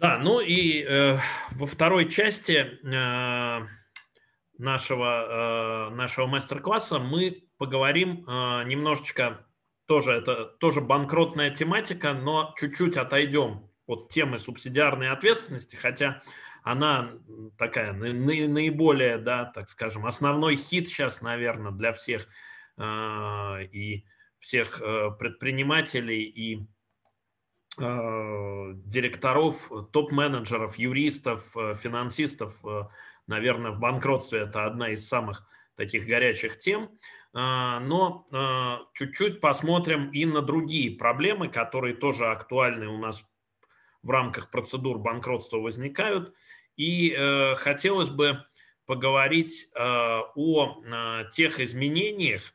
Да, ну и э, во второй части э, нашего, э, нашего мастер-класса мы поговорим э, немножечко, тоже это тоже банкротная тематика, но чуть-чуть отойдем от темы субсидиарной ответственности, хотя она такая на, на, наиболее, да, так скажем, основной хит сейчас, наверное, для всех э, и всех э, предпринимателей и Э, директоров, топ-менеджеров, юристов, э, финансистов, э, наверное, в банкротстве это одна из самых таких горячих тем. Но чуть-чуть посмотрим и на другие проблемы, которые тоже актуальны у нас в рамках процедур банкротства возникают. И хотелось бы поговорить о тех изменениях,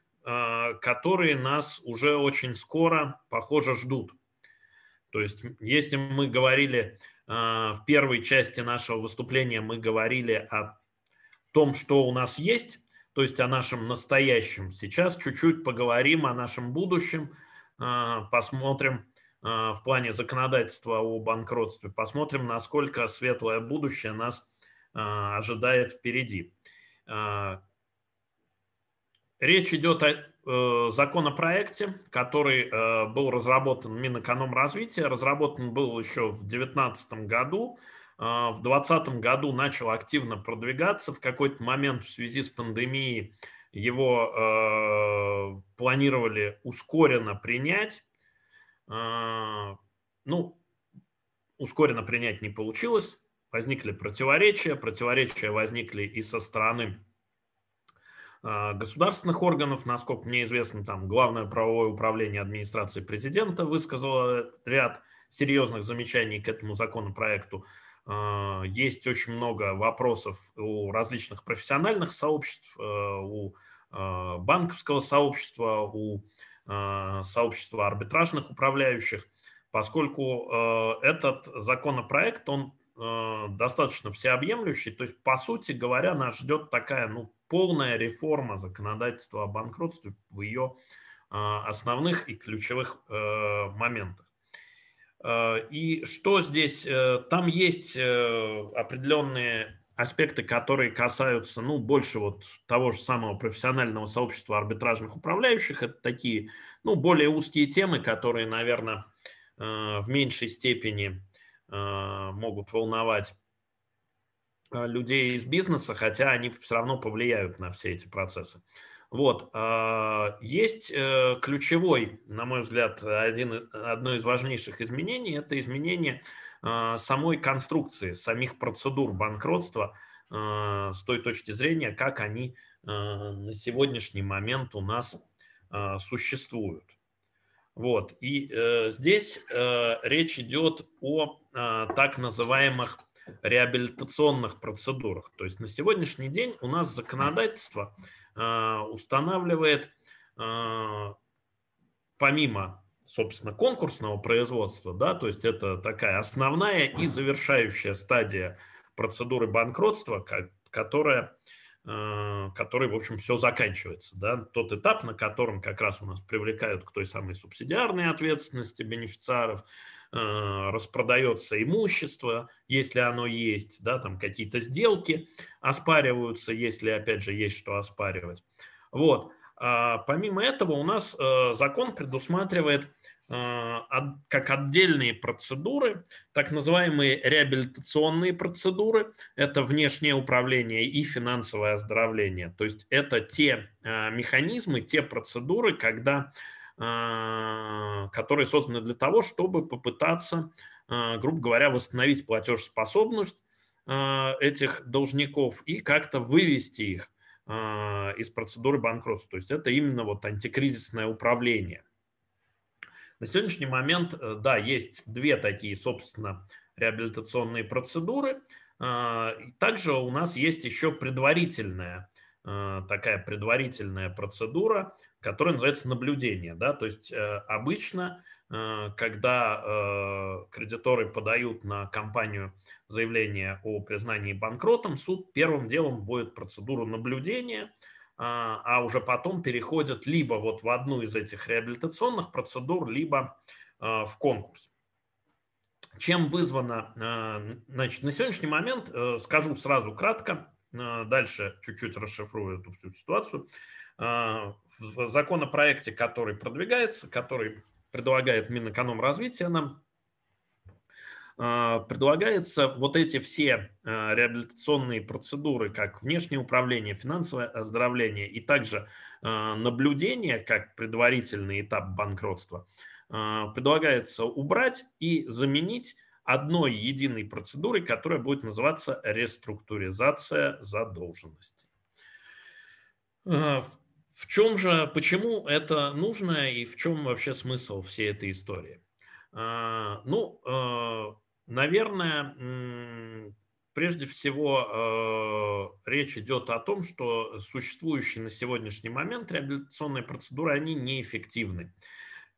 которые нас уже очень скоро, похоже, ждут. То есть, если мы говорили а, в первой части нашего выступления, мы говорили о том, что у нас есть, то есть о нашем настоящем. Сейчас чуть-чуть поговорим о нашем будущем, а, посмотрим а, в плане законодательства о банкротстве, посмотрим, насколько светлое будущее нас ожидает впереди. Речь идет о Э, законопроекте, который э, был разработан Минэкономразвития, разработан был еще в 2019 году, э, в 2020 году начал активно продвигаться. В какой-то момент в связи с пандемией его планировали ускоренно принять. ну, ускоренно принять не получилось. Возникли противоречия. Противоречия возникли и со стороны а, государственных органов. Насколько мне известно, там Главное правовое управление администрации президента высказало ряд серьезных замечаний к этому законопроекту. А, есть очень много вопросов у различных профессиональных сообществ, а, у банковского сообщества, у сообщества арбитражных управляющих, поскольку этот законопроект, он достаточно всеобъемлющий, то есть, по сути говоря, нас ждет такая, ну, полная реформа законодательства о банкротстве в ее а, основных и ключевых э, моментах. Э, и что здесь? Э, там есть определенные аспекты, которые касаются, ну, больше вот того же самого профессионального сообщества арбитражных управляющих. Это такие, ну, более узкие темы, которые, наверное, в меньшей степени могут волновать Э, людей из бизнеса, хотя они все равно повлияют на все эти процессы. Вот. Э, есть э, ключевой, на мой взгляд, один, одно из важнейших изменений – это изменение самой конструкции, самих процедур банкротства с той точки зрения, как они на сегодняшний момент у нас существуют. Вот. И здесь речь идет о так называемых реабилитационных процедурах. То есть на сегодняшний день у нас законодательство э, устанавливает э, помимо собственно, конкурсного производства, да, то есть это такая основная и завершающая стадия процедуры банкротства, которая Э, который, в общем, все заканчивается. Да? Тот этап, на котором как раз у нас привлекают к той самой субсидиарной ответственности бенефициаров, э, распродается имущество, если оно есть, да, там какие-то сделки оспариваются, если, опять же, есть что оспаривать. Вот. А помимо этого у нас э, закон предусматривает а, как отдельные процедуры, так называемые реабилитационные процедуры. Это внешнее управление и финансовое оздоровление. То есть это те а, механизмы, те процедуры, когда, а, которые созданы для того, чтобы попытаться, грубо говоря, восстановить платежеспособность этих должников и как-то вывести их из процедуры банкротства. То есть это именно вот антикризисное управление – на сегодняшний момент, э, да, есть две такие, собственно, реабилитационные процедуры. Э, также у нас есть еще предварительная э, такая предварительная процедура, которая называется наблюдение. Да? То есть обычно, когда кредиторы подают на компанию заявление о признании банкротом, суд первым делом вводит процедуру наблюдения – а, а уже потом переходят либо вот в одну из этих реабилитационных процедур, либо а, в конкурс. Чем вызвано, а, значит, на сегодняшний момент, э, скажу сразу кратко, дальше чуть-чуть расшифрую эту всю ситуацию. В законопроекте, который продвигается, который предлагает Минэкономразвитие нам, а, предлагается вот эти все а, реабилитационные процедуры, как внешнее управление, финансовое оздоровление и также а, наблюдение как предварительный этап банкротства, предлагается убрать и заменить одной единой процедурой, которая будет называться реструктуризация задолженности. В чем же, почему это нужно и в чем вообще смысл всей этой истории? Ну, Наверное, прежде всего э, речь идет о том, что существующие на сегодняшний момент реабилитационные процедуры, они неэффективны.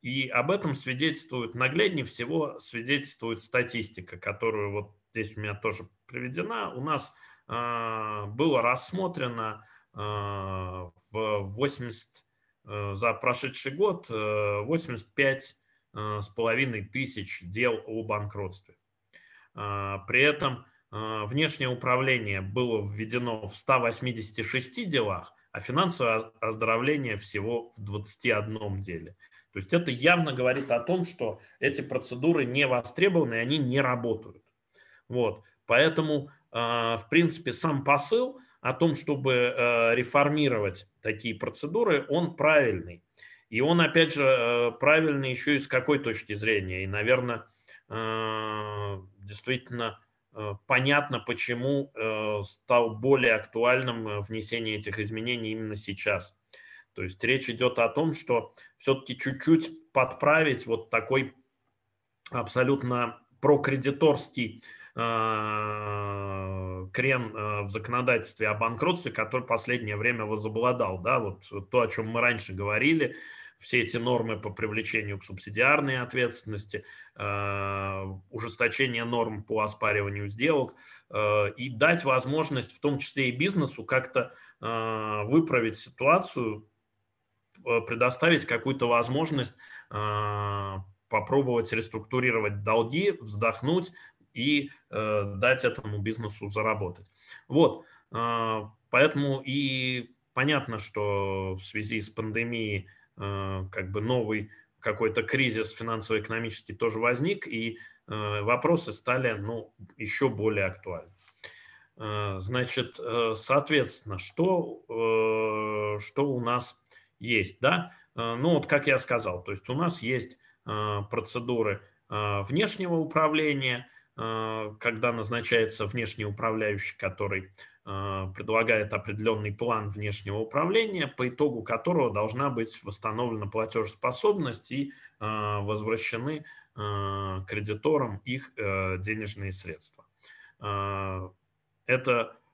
И об этом свидетельствует нагляднее всего свидетельствует статистика, которую вот здесь у меня тоже приведена. У нас э, было рассмотрено э, в 80 за прошедший год 85 с половиной тысяч дел о банкротстве. А, при этом а, внешнее управление было введено в 186 делах, а финансовое оздоровление всего в 21 деле. То есть это явно говорит о том, что эти процедуры не востребованы, и они не работают. Вот. Поэтому, а, в принципе, сам посыл о том, чтобы реформировать такие процедуры, он правильный. И он, опять же, правильный еще и с какой точки зрения. И, наверное, действительно э, понятно, почему э, стал более актуальным э, внесение этих изменений именно сейчас. То есть речь идет о том, что все-таки чуть-чуть подправить вот такой абсолютно прокредиторский крен в законодательстве о банкротстве, который последнее время возобладал, да, вот то, о чем мы раньше говорили, все эти нормы по привлечению к субсидиарной ответственности, э, ужесточение норм по оспариванию сделок э, и дать возможность в том числе и бизнесу как-то э, выправить ситуацию, предоставить какую-то возможность попробовать реструктурировать долги, вздохнуть и дать этому бизнесу заработать. Вот, поэтому и понятно, что в связи с пандемией Э, как бы новый какой-то кризис финансово-экономический тоже возник, и э, вопросы стали ну, еще более актуальны. Э, значит, соответственно, что, что у нас есть, да? Ну, вот как я сказал, то есть у нас есть процедуры внешнего управления – а, когда назначается внешний управляющий, который а, предлагает определенный план внешнего управления, по итогу которого должна быть восстановлена платежеспособность и а, возвращены кредиторам их э, денежные средства. Это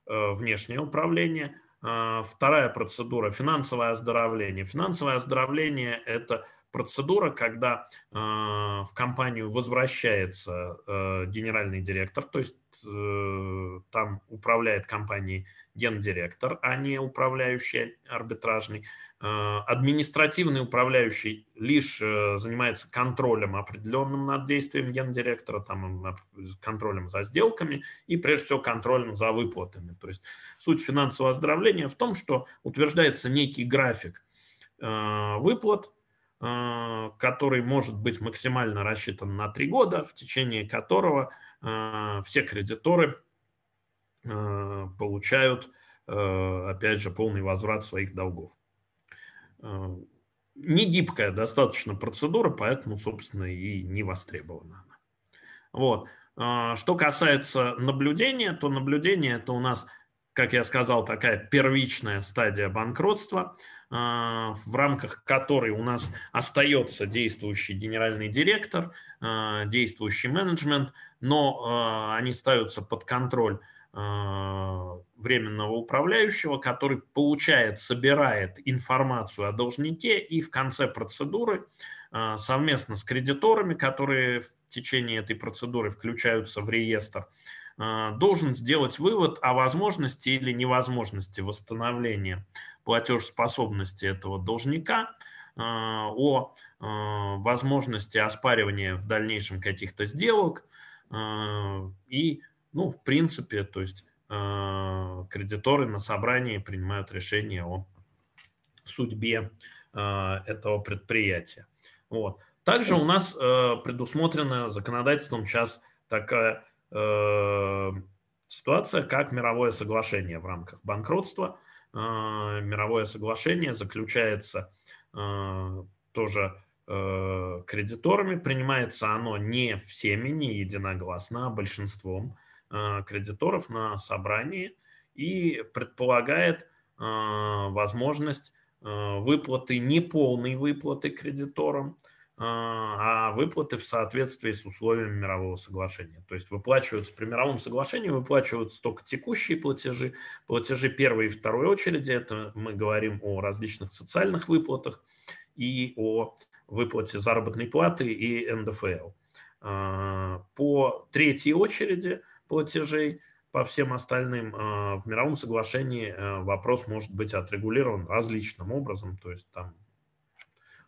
э, внешнее управление. Вторая процедура – финансовое оздоровление. Финансовое оздоровление – это процедура, когда э, в компанию возвращается э, генеральный директор, то есть э, там управляет компанией гендиректор, а не управляющий арбитражный. Э, административный управляющий лишь э, занимается контролем определенным над действием гендиректора, там, контролем за сделками и, прежде всего, контролем за выплатами. То есть суть финансового оздоровления в том, что утверждается некий график э, выплат – Э, который может быть максимально рассчитан на три года, в течение которого э, все кредиторы э, получают, опять же, полный возврат своих долгов. Не гибкая достаточно процедура, поэтому, собственно, и не востребована она. Вот. Что касается наблюдения, то наблюдение – это у нас, как я сказал, такая первичная стадия банкротства – а, в рамках которой у нас остается действующий генеральный директор, а, действующий менеджмент, но а, они ставятся под контроль временного управляющего, который получает, собирает информацию о должнике и в конце процедуры совместно с кредиторами, которые в течение этой процедуры включаются в реестр, Э, должен сделать вывод о возможности или невозможности восстановления платежеспособности этого должника, э, о э, возможности оспаривания в дальнейшем каких-то сделок и, ну, в принципе, то есть кредиторы на собрании принимают решение о судьбе этого предприятия. Вот. Также у нас предусмотрено законодательством сейчас такая Эм, ситуация, как мировое соглашение в рамках банкротства. Э, мировое соглашение заключается э, тоже э, кредиторами. Принимается оно не всеми, не единогласно, а большинством э, кредиторов на собрании и предполагает э, возможность э, выплаты, неполной выплаты кредиторам – а выплаты в соответствии с условиями мирового соглашения. То есть выплачиваются при мировом соглашении, выплачиваются только текущие платежи. Платежи первой и второй очереди, это мы говорим о различных социальных выплатах и о выплате заработной платы и НДФЛ. А, по третьей очереди платежей по всем остальным а, в мировом соглашении э, вопрос может быть отрегулирован различным образом, то есть там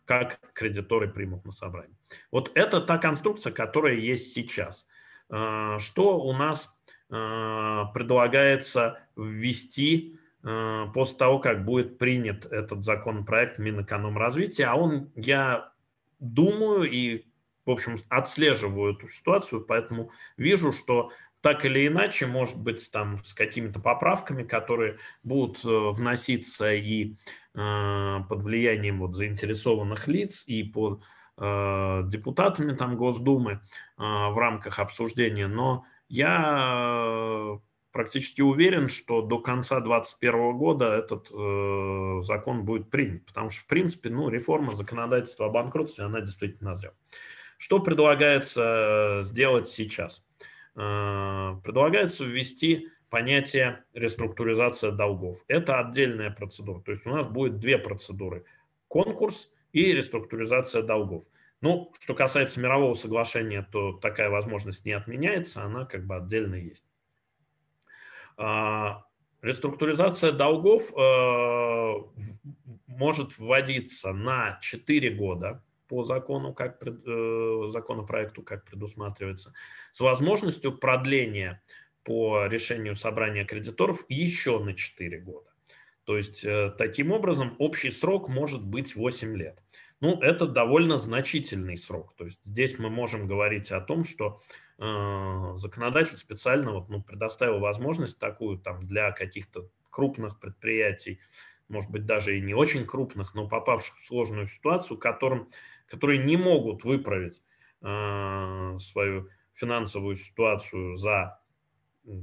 как кредиторы примут на собрание. Вот это та конструкция, которая есть сейчас. Э, что у нас э, предлагается ввести э, после того, как будет принят этот законопроект Минэкономразвития, а он, я думаю, и в общем, отслеживаю эту ситуацию, поэтому вижу, что так или иначе, может быть, там с какими-то поправками, которые будут э, вноситься и э, под влиянием вот заинтересованных лиц, и под э, депутатами там Госдумы э, в рамках обсуждения. Но я э, практически уверен, что до конца 2021 года этот э, закон будет принят, потому что, в принципе, ну, реформа законодательства о банкротстве, она действительно назрела. Что предлагается э, сделать сейчас? Э, предлагается ввести понятие реструктуризация долгов. Это отдельная процедура. То есть у нас будет две процедуры. Конкурс и реструктуризация долгов. Ну, что касается мирового соглашения, то такая возможность не отменяется, она как бы отдельно есть. А, реструктуризация долгов э, может вводиться на 4 года по закону, как э, законопроекту, как предусматривается, с возможностью продления по решению собрания кредиторов еще на 4 года. То есть э, таким образом общий срок может быть 8 лет. Ну, это довольно значительный срок. То есть здесь мы можем говорить о том, что э, законодатель специально вот, ну, предоставил возможность такую там, для каких-то крупных предприятий, может быть, даже и не очень крупных, но попавших в сложную ситуацию, которым которые не могут выправить э, свою финансовую ситуацию за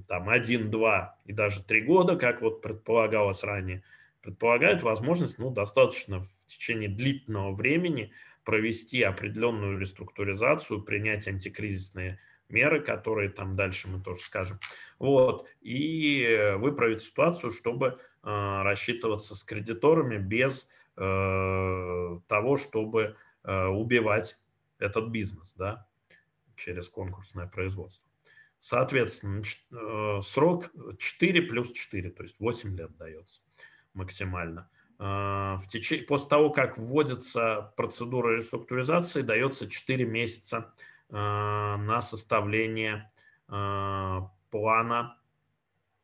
там один-два и даже три года, как вот предполагалось ранее, предполагает возможность ну, достаточно в течение длительного времени провести определенную реструктуризацию, принять антикризисные меры, которые там дальше мы тоже скажем. Вот. И выправить ситуацию, чтобы э, рассчитываться с кредиторами без э, того, чтобы Э, убивать этот бизнес, да, через конкурсное производство. Соответственно, э, срок 4 плюс 4, то есть 8 лет дается максимально. Э, в теч... После того, как вводится процедура реструктуризации, дается 4 месяца на составление плана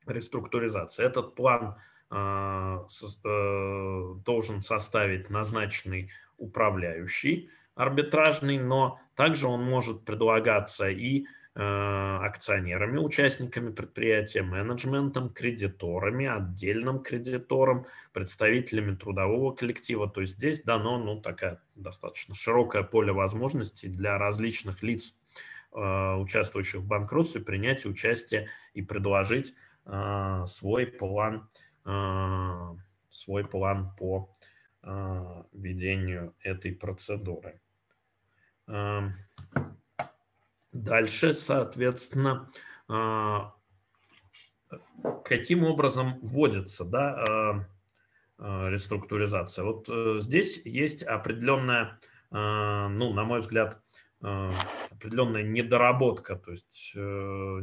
реструктуризации. Этот план а, э, должен составить назначенный управляющий арбитражный, но также он может предлагаться и э, акционерами, участниками предприятия, менеджментом, кредиторами, отдельным кредитором, представителями трудового коллектива. То есть здесь дано ну, такая достаточно широкое поле возможностей для различных лиц, э, участвующих в банкротстве, принять участие и предложить свой план Э, свой план по э, ведению этой процедуры. Э, дальше, соответственно, каким образом вводится да, реструктуризация? Вот здесь есть определенная, ну, на мой взгляд, Э, определенная недоработка, то есть э,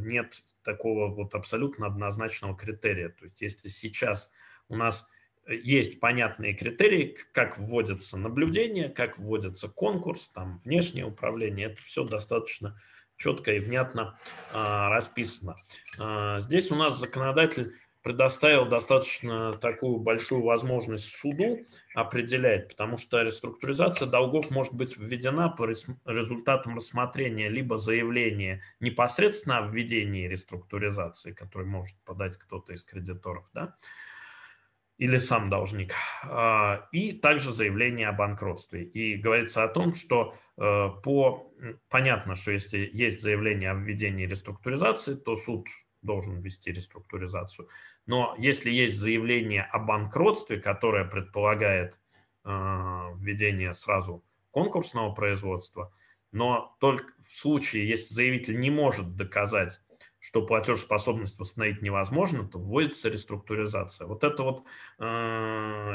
нет такого вот абсолютно однозначного критерия. То есть если сейчас у нас э, есть понятные критерии, как вводятся наблюдения, как вводится конкурс, там внешнее управление, это все достаточно четко и внятно э, расписано. Э, здесь у нас законодатель предоставил достаточно такую большую возможность суду определять, потому что реструктуризация долгов может быть введена по результатам рассмотрения либо заявления непосредственно о введении реструктуризации, который может подать кто-то из кредиторов, да, или сам должник, а, и также заявление о банкротстве. И говорится о том, что э, по понятно, что если есть заявление о введении реструктуризации, то суд должен вести реструктуризацию. Но если есть заявление о банкротстве, которое предполагает э, введение сразу конкурсного производства, но только в случае, если заявитель не может доказать, что платежеспособность восстановить невозможно, то вводится реструктуризация. Вот эта вот э,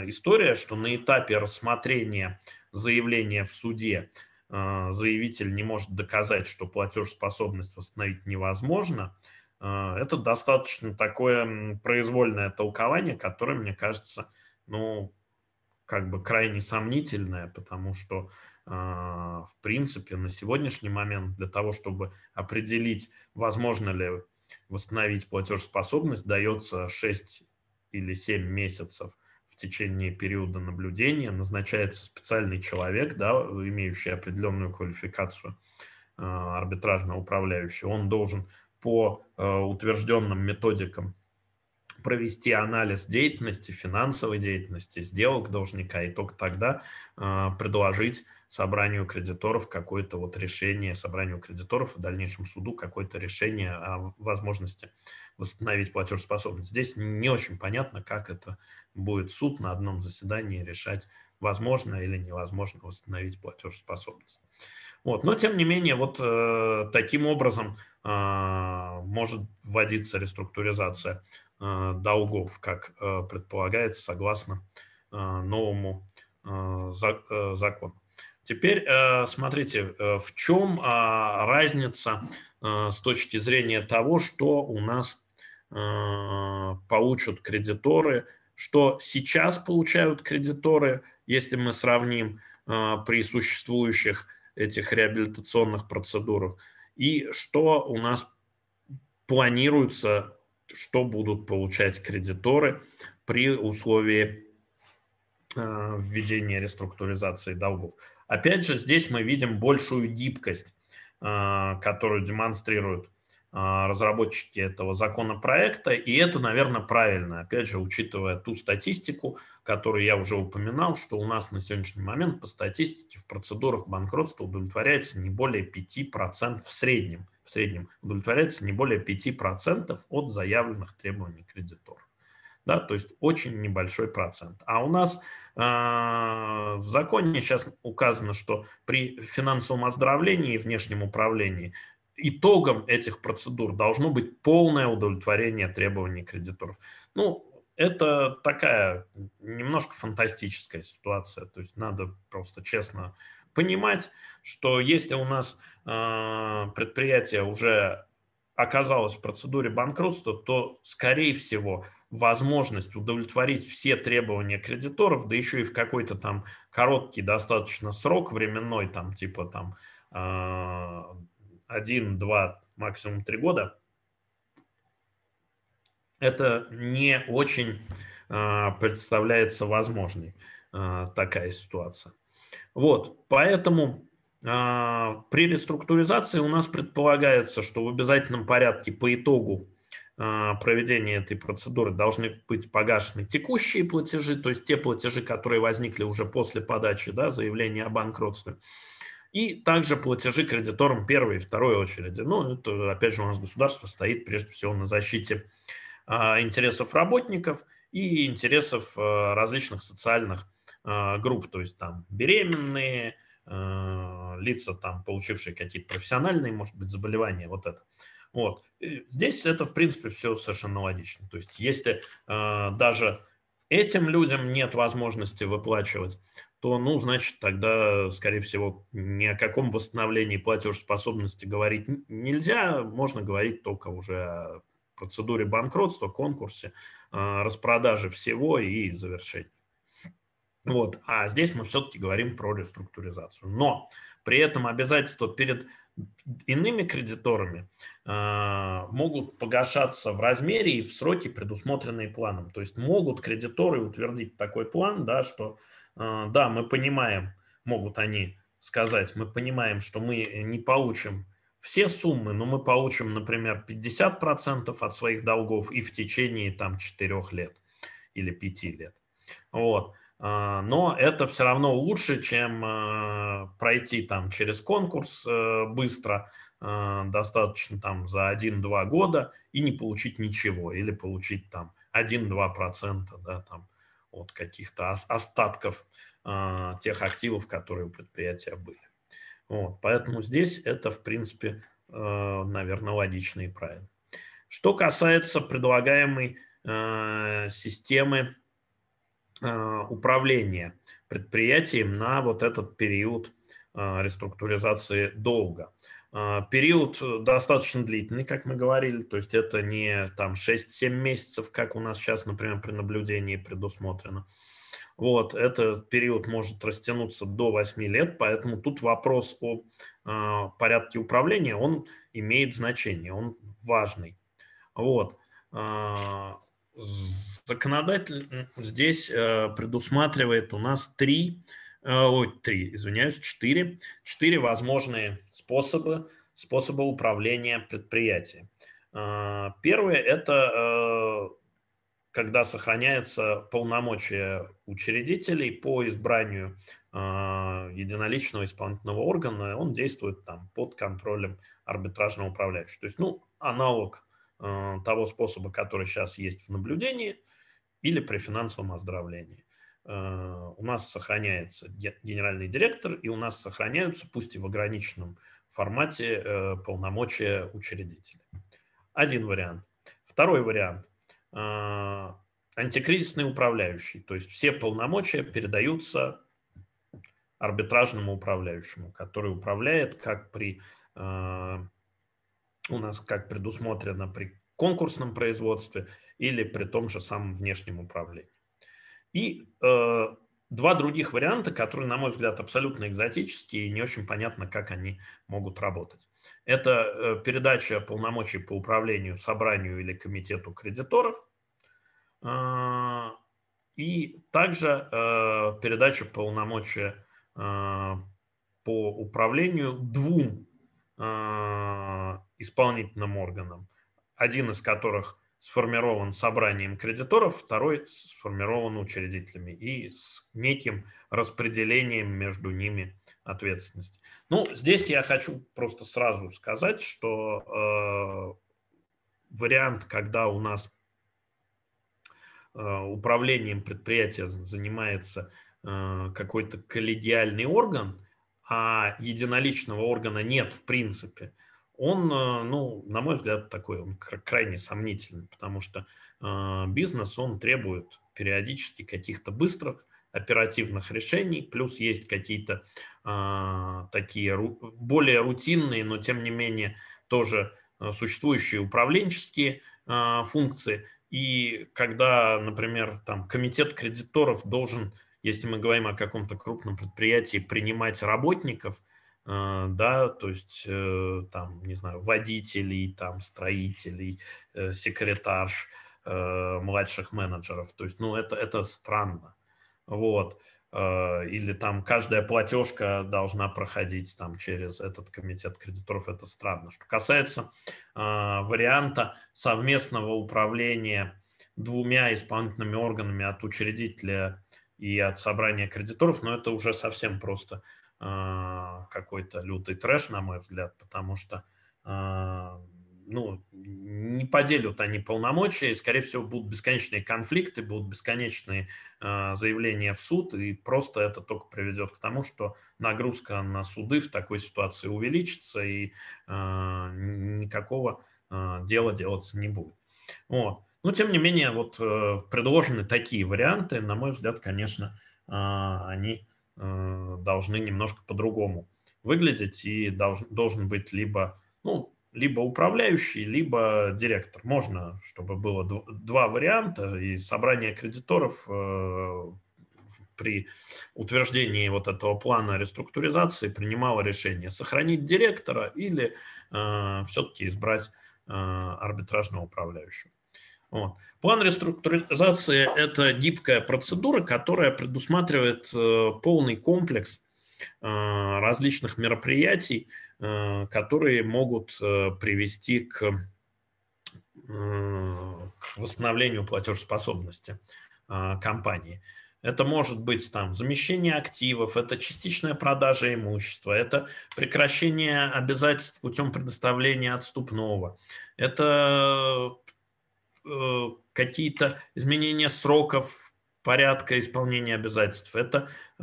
история, что на этапе рассмотрения заявления в суде а, заявитель не может доказать, что платежеспособность восстановить невозможно, а, это достаточно такое произвольное толкование, которое, мне кажется, ну, как бы крайне сомнительное, потому что, а, в принципе, на сегодняшний момент для того, чтобы определить, возможно ли восстановить платежеспособность, дается 6 или 7 месяцев в течение периода наблюдения, назначается специальный человек, да, имеющий определенную квалификацию а, арбитражного управляющего, он должен по э, утвержденным методикам провести анализ деятельности, финансовой деятельности, сделок должника и только тогда э, предложить собранию кредиторов какое-то вот решение, собранию кредиторов в дальнейшем суду какое-то решение о возможности восстановить платежеспособность. Здесь не очень понятно, как это будет суд на одном заседании решать, возможно или невозможно восстановить платежеспособность. Вот. Но, тем не менее, вот э, таким образом э, может вводиться реструктуризация э, долгов, как э, предполагается, согласно э, новому э, за, э, закону. Теперь э, смотрите, э, в чем э, разница э, с точки зрения того, что у нас э, получат кредиторы, что сейчас получают кредиторы, если мы сравним э, при существующих этих реабилитационных процедурах, и что у нас планируется, что будут получать кредиторы при условии э, введения реструктуризации долгов. Опять же, здесь мы видим большую гибкость, э, которую демонстрируют. А, разработчики этого законопроекта, и это, наверное, правильно, опять же, учитывая ту статистику, которую я уже упоминал, что у нас на сегодняшний момент по статистике в процедурах банкротства удовлетворяется не более 5% в среднем, в среднем удовлетворяется не более 5% от заявленных требований кредиторов. Да, то есть очень небольшой процент. А у нас э, в законе сейчас указано, что при финансовом оздоровлении и внешнем управлении итогом этих процедур должно быть полное удовлетворение требований кредиторов. Ну, это такая немножко фантастическая ситуация. То есть надо просто честно понимать, что если у нас э, предприятие уже оказалось в процедуре банкротства, то, скорее всего, возможность удовлетворить все требования кредиторов, да еще и в какой-то там короткий достаточно срок временной, там типа там э, 1, 2, максимум 3 года, это не очень а, представляется возможной а, такая ситуация. Вот, поэтому а, при реструктуризации у нас предполагается, что в обязательном порядке по итогу проведения этой процедуры должны быть погашены текущие платежи, то есть те платежи, которые возникли уже после подачи да, заявления о банкротстве. И также платежи кредиторам первой и второй очереди. Ну, это, опять же, у нас государство стоит прежде всего на защите а, интересов работников и интересов а, различных социальных а, групп, то есть там беременные, лица, там, получившие какие-то профессиональные, может быть, заболевания, вот это. Вот. И здесь это, в принципе, все совершенно логично. То есть, если э, даже этим людям нет возможности выплачивать то, ну, значит, тогда, скорее всего, ни о каком восстановлении платежеспособности говорить нельзя. Можно говорить только уже о процедуре банкротства, конкурсе, э, распродаже всего и завершении. Вот. А здесь мы все-таки говорим про реструктуризацию. Но при этом обязательства перед иными кредиторами э, могут погашаться в размере и в сроки, предусмотренные планом. То есть могут кредиторы утвердить такой план, да, что Э, да, мы понимаем, могут они сказать, мы понимаем, что мы э, не получим все суммы, но мы получим, например, 50% от своих долгов и в течение там 4 лет или 5 лет. Вот. Э, но это все равно лучше, чем пройти там через конкурс быстро, достаточно там за 1-2 года и не получить ничего или получить там 1-2% да, там, от каких-то остатков а, тех активов, которые у предприятия были. Вот, поэтому здесь это, в принципе, а, наверное, логично и правильно. Что касается предлагаемой а, системы управления предприятием на вот этот период реструктуризации долга – а, период э, достаточно длительный, как мы говорили, то есть это не там 6-7 месяцев, как у нас сейчас, например, при наблюдении предусмотрено. Вот, этот период может растянуться до 8 лет, поэтому тут вопрос о э, порядке управления, он имеет значение, он важный. Вот. Э, законодатель здесь э, предусматривает у нас три а, ой, три, извиняюсь, четыре, четыре возможные способы, способы управления предприятием. А, первое – это э, когда сохраняется полномочия учредителей по избранию а, единоличного исполнительного органа, он действует там под контролем арбитражного управляющего. То есть, ну, аналог э, того способа, который сейчас есть в наблюдении или при финансовом оздоровлении. Э, у нас сохраняется генеральный директор, и у нас сохраняются, пусть и в ограниченном формате, э, полномочия учредителя. Один вариант. Второй вариант. Э, антикризисный управляющий, то есть все полномочия передаются арбитражному управляющему, который управляет как при у нас как предусмотрено при конкурсном производстве или при том же самом внешнем управлении. И э, два других варианта, которые, на мой взгляд, абсолютно экзотические и не очень понятно, как они могут работать. Это э, передача полномочий по управлению собранию или комитету кредиторов э, и также э, передача полномочий э, по управлению двум э, исполнительным органам, один из которых сформирован собранием кредиторов, второй сформирован учредителями и с неким распределением между ними ответственности. Ну, здесь я хочу просто сразу сказать, что э, вариант, когда у нас э, управлением предприятия занимается э, какой-то коллегиальный орган, а единоличного органа нет в принципе – он, э, ну, на мой взгляд, такой, он крайне сомнительный, потому что э, бизнес, он требует периодически каких-то быстрых, оперативных решений, плюс есть какие-то э, такие более рутинные, но тем не менее тоже существующие управленческие функции. И когда, например, там комитет кредиторов должен, если мы говорим о каком-то крупном предприятии, принимать работников, Э, да, то есть э, там, не знаю, водителей, там, строителей, э, секретарш, младших менеджеров. То есть, ну, это, это странно. Вот. Или там каждая платежка должна проходить там через этот комитет кредиторов. Это странно. Что касается варианта совместного управления двумя исполнительными органами от учредителя и от собрания кредиторов, но ну, это уже совсем просто а, какой-то лютый трэш, на мой взгляд, потому что а, ну, не поделят они полномочия, и, скорее всего, будут бесконечные конфликты, будут бесконечные а, заявления в суд, и просто это только приведет к тому, что нагрузка на суды в такой ситуации увеличится, и никакого дела делаться не будет. Вот. Но, тем не менее, вот э, предложены такие варианты, на мой взгляд, конечно, они Э, должны немножко по-другому выглядеть и должен, должен быть либо, ну, либо управляющий, либо директор. Можно, чтобы было два варианта, и собрание кредиторов э, при утверждении вот этого плана реструктуризации принимало решение сохранить директора или э, все-таки избрать арбитражного управляющего. Вот. План реструктуризации – это гибкая процедура, которая предусматривает э, полный комплекс э, различных мероприятий, э, которые могут привести к, к восстановлению платежеспособности компании. Это может быть там замещение активов, это частичная продажа имущества, это прекращение обязательств путем предоставления отступного, это Э, какие-то изменения сроков порядка исполнения обязательств, это э,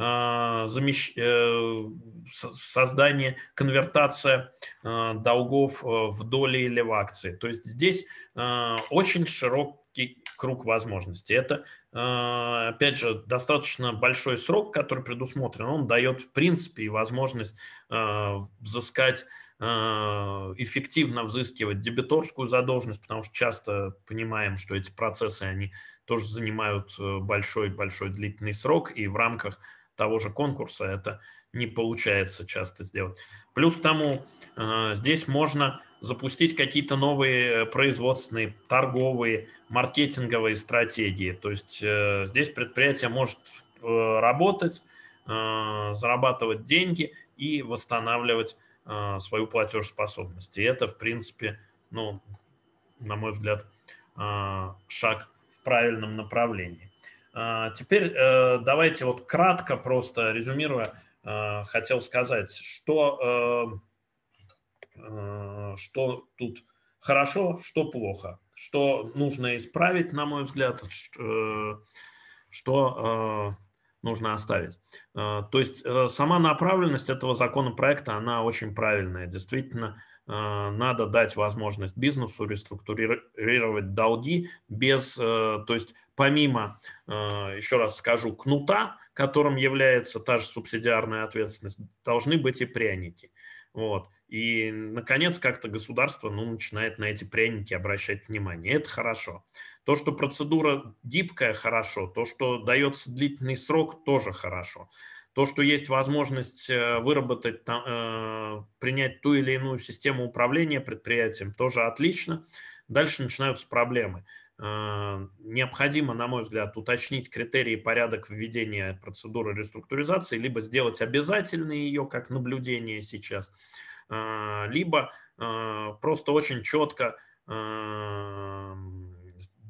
замещ... э, создание, конвертация э, долгов э, в доли или в акции. То есть здесь э, очень широкий круг возможностей. Это, э, опять же, достаточно большой срок, который предусмотрен. Он дает, в принципе, возможность э, взыскать Э, эффективно взыскивать дебиторскую задолженность, потому что часто понимаем, что эти процессы, они тоже занимают э, большой-большой длительный срок, и в рамках того же конкурса это не получается часто сделать. Плюс к тому, э, здесь можно запустить какие-то новые производственные, торговые, маркетинговые стратегии. То есть здесь предприятие может работать, зарабатывать деньги и восстанавливать а, свою платежеспособность. И это, в принципе, ну, на мой взгляд, а, шаг в правильном направлении. А, теперь э, давайте вот кратко, просто резюмируя, хотел сказать, что, э, э, что тут хорошо, что плохо, что нужно исправить, на мой взгляд, что нужно оставить. Э, то есть э, сама направленность этого законопроекта, она очень правильная. Действительно, э, надо дать возможность бизнесу реструктурировать долги без, то есть помимо, еще раз скажу, кнута, которым является та же субсидиарная ответственность, должны быть и пряники. Вот. И, наконец, как-то государство ну, начинает на эти пряники обращать внимание. Это хорошо. То, что процедура гибкая, хорошо. То, что дается длительный срок, тоже хорошо. То, что есть возможность э, выработать, э, принять ту или иную систему управления предприятием, тоже отлично. Дальше начинаются проблемы. Э, необходимо, на мой взгляд, уточнить критерии и порядок введения процедуры реструктуризации, либо сделать обязательной ее, как наблюдение сейчас, либо просто очень четко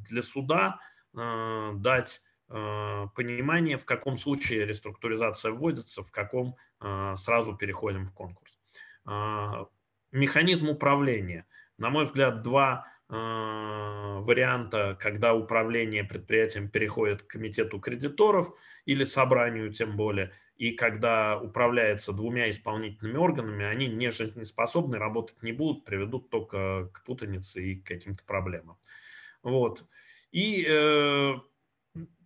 для суда э, дать э, понимание, в каком случае реструктуризация вводится, в каком э, сразу переходим в конкурс. Э, механизм управления. На мой взгляд, два э, варианта, когда управление предприятием переходит к комитету кредиторов или собранию тем более, и когда управляется двумя исполнительными органами, они не жизнеспособны, работать не будут, приведут только к путанице и к каким-то проблемам. Вот. И э,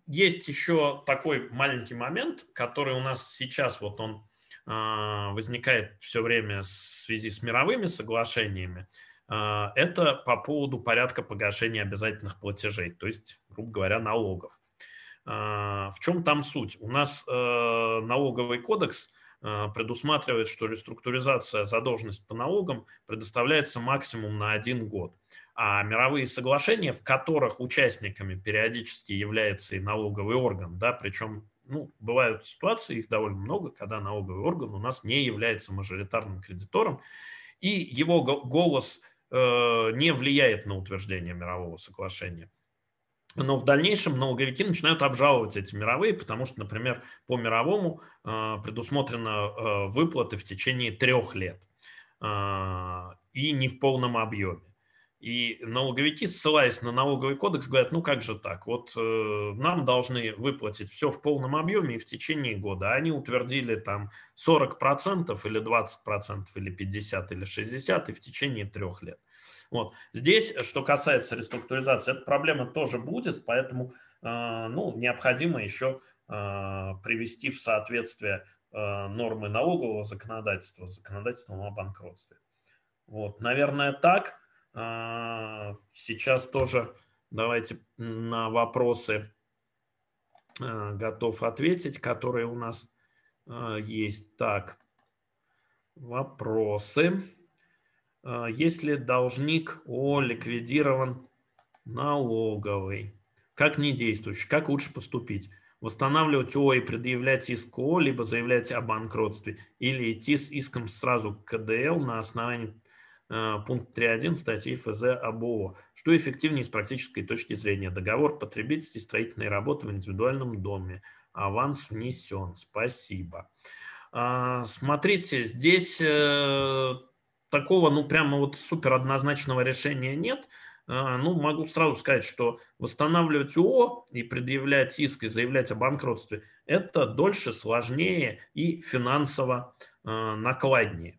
есть еще такой маленький момент, который у нас сейчас, вот он э, возникает все время в связи с мировыми соглашениями. Э, это по поводу порядка погашения обязательных платежей, то есть, грубо говоря, налогов. Э, в чем там суть? У нас э, налоговый кодекс – а, предусматривает, что реструктуризация задолженности по налогам предоставляется максимум на один год. А мировые соглашения, в которых участниками периодически является и налоговый орган, да, причем ну, бывают ситуации, их довольно много, когда налоговый орган у нас не является мажоритарным кредитором, и его голос э, не влияет на утверждение мирового соглашения. Но в дальнейшем налоговики начинают обжаловать эти мировые, потому что, например, по мировому э, предусмотрены э, выплаты в течение трех лет э, и не в полном объеме. И налоговики, ссылаясь на налоговый кодекс, говорят, ну как же так, вот э, нам должны выплатить все в полном объеме и в течение года. они утвердили там 40% или 20% или 50% или 60% и в течение трех лет. Вот. Здесь, что касается реструктуризации, эта проблема тоже будет, поэтому э, ну, необходимо еще э, привести в соответствие э, нормы налогового законодательства с законодательством о банкротстве. Вот, наверное, так. А, сейчас тоже давайте на вопросы а, готов ответить, которые у нас а, есть. Так, вопросы. Если должник о ликвидирован налоговый, как не действующий, как лучше поступить? Восстанавливать ООО и предъявлять иск ООО, либо заявлять о банкротстве, или идти с иском сразу к КДЛ на основании Э, пункт 3.1 статьи ФЗ АБО. Что эффективнее с практической точки зрения? Договор потребителей строительной работы в индивидуальном доме. Аванс внесен. Спасибо. А, смотрите, здесь э, такого, ну, прямо вот супер однозначного решения нет. А, ну, могу сразу сказать, что восстанавливать ООО и предъявлять иск и заявлять о банкротстве – это дольше, сложнее и финансово э, накладнее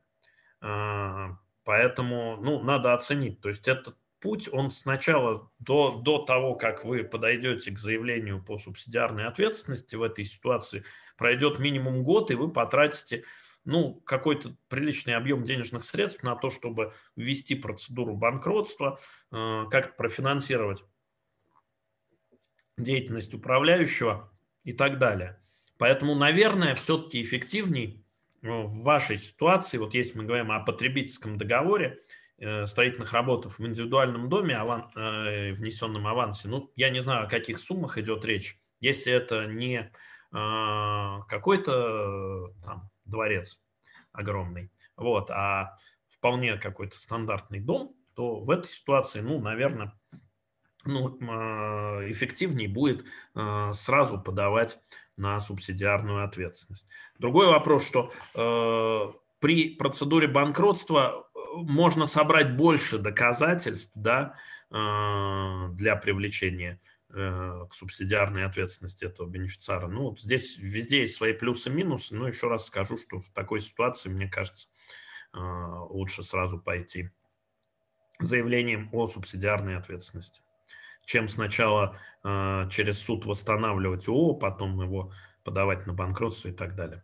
а, Поэтому, ну, надо оценить. То есть этот путь, он сначала до, до того, как вы подойдете к заявлению по субсидиарной ответственности в этой ситуации, пройдет минимум год, и вы потратите ну, какой-то приличный объем денежных средств на то, чтобы ввести процедуру банкротства, э, как-то профинансировать деятельность управляющего и так далее. Поэтому, наверное, все-таки эффективней в вашей ситуации, вот если мы говорим о потребительском договоре э, строительных работ в индивидуальном доме, аван, э, внесенном авансе, ну, я не знаю, о каких суммах идет речь. Если это не э, какой-то э, там дворец огромный, вот, а вполне какой-то стандартный дом, то в этой ситуации, ну, наверное, ну, а, эффективнее будет а, сразу подавать на субсидиарную ответственность. Другой вопрос, что а, при процедуре банкротства э, можно собрать больше доказательств да, для привлечения э, к субсидиарной ответственности этого бенефициара. Ну, вот здесь везде есть свои плюсы и минусы, но еще раз скажу, что в такой ситуации, мне кажется, лучше сразу пойти заявлением о субсидиарной ответственности чем сначала э, через суд восстанавливать ООО, потом его подавать на банкротство и так далее.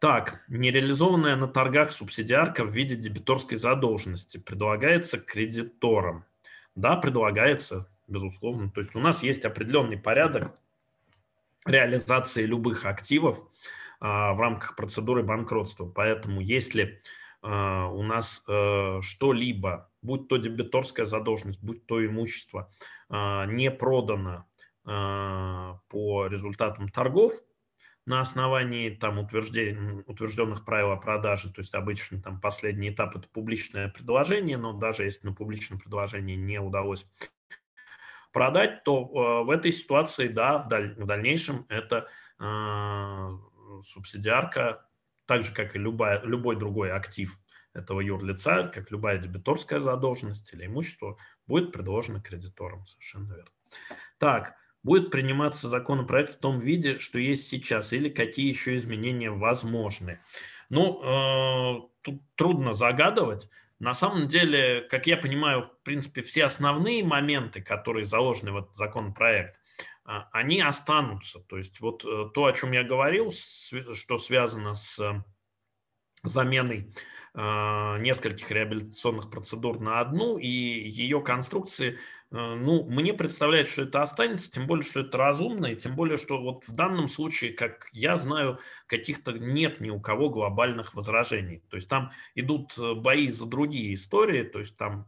Так, нереализованная на торгах субсидиарка в виде дебиторской задолженности предлагается кредиторам. Да, предлагается, безусловно. То есть у нас есть определенный порядок реализации любых активов а, в рамках процедуры банкротства. Поэтому если а, у нас а, что-либо будь то дебиторская задолженность, будь то имущество, а, не продано а, по результатам торгов на основании там утверждений утвержденных правил о продаже, то есть обычно там последний этап это публичное предложение, но даже если на публичном предложении не удалось продать, то а, в этой ситуации, да, в, даль, в дальнейшем это субсидиарка, так же как и любая, любой другой актив – этого юрлица, как любая дебиторская задолженность или имущество, будет предложена кредиторам. Совершенно верно. Так, будет приниматься законопроект в том виде, что есть сейчас, или какие еще изменения возможны. Ну, э, тут трудно загадывать. На самом деле, как я понимаю, в принципе, все основные моменты, которые заложены в этот законопроект, а, они останутся. То есть вот э, то, о чем я говорил, что связано с э, заменой Э, нескольких реабилитационных процедур на одну, и ее конструкции, э, ну, мне представляет, что это останется, тем более, что это разумно, и тем более, что вот в данном случае, как я знаю, каких-то нет ни у кого глобальных возражений. То есть там идут э, бои за другие истории, то есть там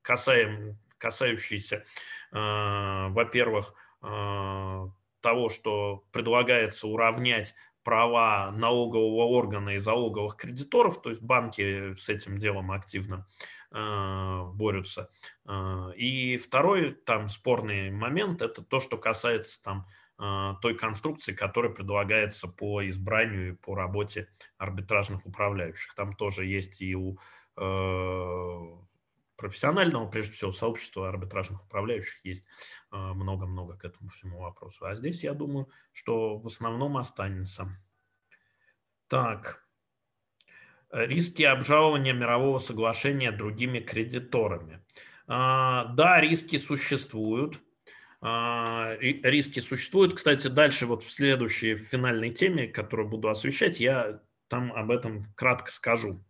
касаем, касающиеся, э, во-первых, э, того, что предлагается уравнять права налогового органа и залоговых кредиторов, то есть банки с этим делом активно э, борются. Э, и второй там спорный момент – это то, что касается там э, той конструкции, которая предлагается по избранию и по работе арбитражных управляющих. Там тоже есть и у э, профессионального, прежде всего, сообщества арбитражных управляющих есть а, много-много к этому всему вопросу. А здесь, я думаю, что в основном останется. Так. Риски обжалования мирового соглашения другими кредиторами. А, да, риски существуют. А, риски существуют. Кстати, дальше вот в следующей финальной теме, которую буду освещать, я там об этом кратко скажу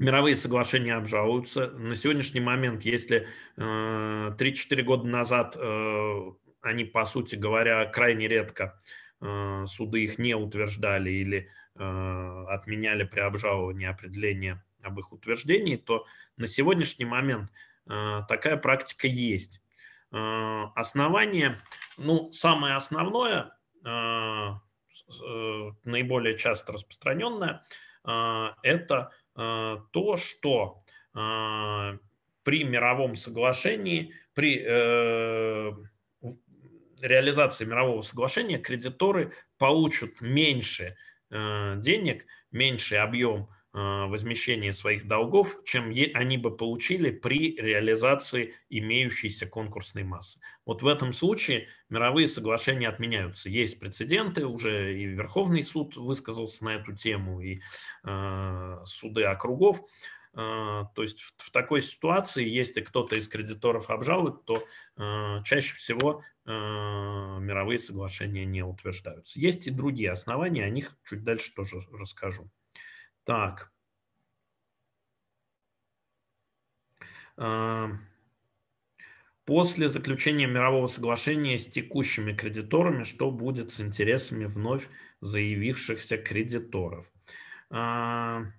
Мировые соглашения обжалуются. На сегодняшний момент, если 3-4 э, года назад э, они, по сути говоря, крайне редко э, суды их не утверждали или отменяли при обжаловании определения об их утверждении, то на сегодняшний момент такая практика есть. Основание, ну, самое основное, наиболее часто распространенное, это Э, то, что э, при мировом соглашении, при э, реализации мирового соглашения кредиторы получат меньше денег, меньший объем а, возмещение своих долгов, чем они бы получили при реализации имеющейся конкурсной массы. Вот в этом случае мировые соглашения отменяются. Есть прецеденты, уже и Верховный суд высказался на эту тему, и э, суды округов. Э, то есть в, в такой ситуации, если кто-то из кредиторов обжалует, то э, чаще всего э, мировые соглашения не утверждаются. Есть и другие основания, о них чуть дальше тоже расскажу. Так. Эм, после заключения мирового соглашения с текущими кредиторами, что будет с интересами вновь заявившихся кредиторов? Эм,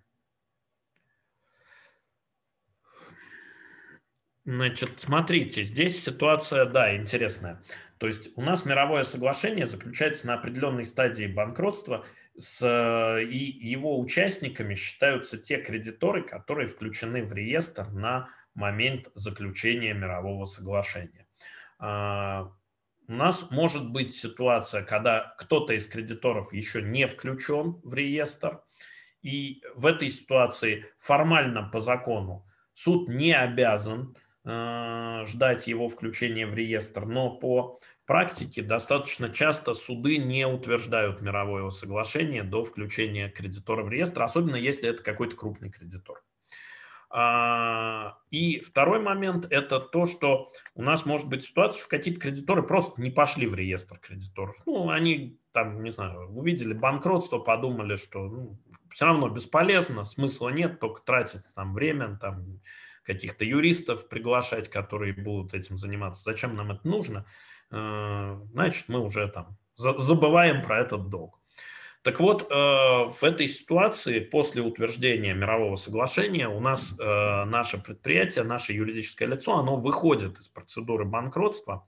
Значит, смотрите, здесь ситуация, да, интересная. То есть у нас мировое соглашение заключается на определенной стадии банкротства, с, э, и его участниками считаются те кредиторы, которые включены в реестр на момент заключения мирового соглашения. А, у нас может быть ситуация, когда кто-то из кредиторов еще не включен в реестр, и в этой ситуации формально по закону суд не обязан Э, ждать его включения в реестр, но по практике достаточно часто суды не утверждают мировое соглашение до включения кредитора в реестр, особенно если это какой-то крупный кредитор. А, и второй момент – это то, что у нас может быть ситуация, что какие-то кредиторы просто не пошли в реестр кредиторов. Ну, они там, не знаю, увидели банкротство, подумали, что ну, все равно бесполезно, смысла нет, только тратить там время, там, каких-то юристов приглашать, которые будут этим заниматься. Зачем нам это нужно? Э, значит, мы уже там забываем про этот долг. Так вот, э, в этой ситуации после утверждения мирового соглашения у нас э, наше предприятие, наше юридическое лицо, оно выходит из процедуры банкротства,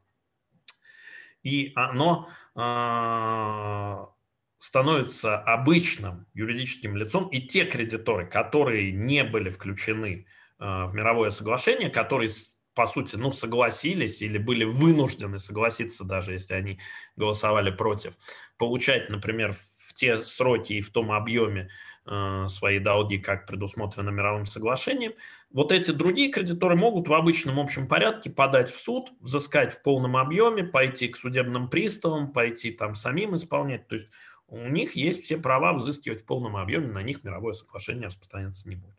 и оно становится обычным юридическим лицом, и те кредиторы, которые не были включены в Э, в мировое соглашение, которые по сути, ну, согласились или были вынуждены согласиться, даже если они голосовали против, получать, например, в те сроки и в том объеме э, свои долги, как предусмотрено мировым соглашением, вот эти другие кредиторы могут в обычном общем порядке подать в суд, взыскать в полном объеме, пойти к судебным приставам, пойти там самим исполнять. То есть у них есть все права взыскивать в полном объеме, на них мировое соглашение распространяться не будет.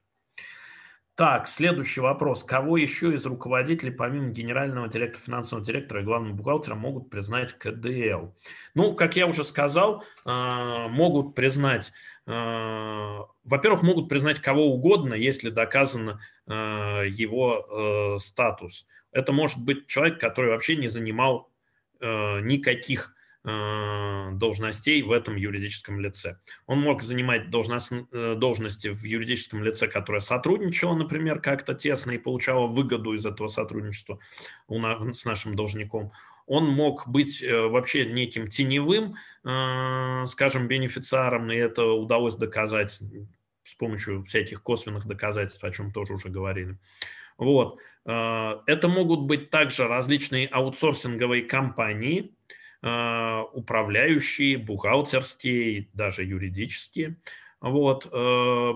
Так, следующий вопрос. Кого еще из руководителей, помимо генерального директора, финансового директора и главного бухгалтера, могут признать КДЛ? Ну, как я уже сказал, а, могут признать, а, во-первых, могут признать кого угодно, если доказано а, его статус. Это может быть человек, который вообще не занимал никаких Э, должностей в этом юридическом лице. Он мог занимать должность, э, должности в юридическом лице, которое сотрудничало, например, как-то тесно и получало выгоду из этого сотрудничества у нас, с нашим должником. Он мог быть э, вообще неким теневым, скажем, бенефициаром, и это удалось доказать с помощью всяких косвенных доказательств, о чем тоже уже говорили. Вот. Это могут быть также различные аутсорсинговые компании, Э, управляющие, бухгалтерские, даже юридические. Вот. Э,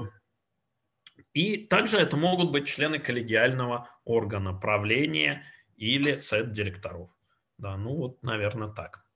и также это могут быть члены коллегиального органа правления или совет директоров. Да, ну вот, наверное, так.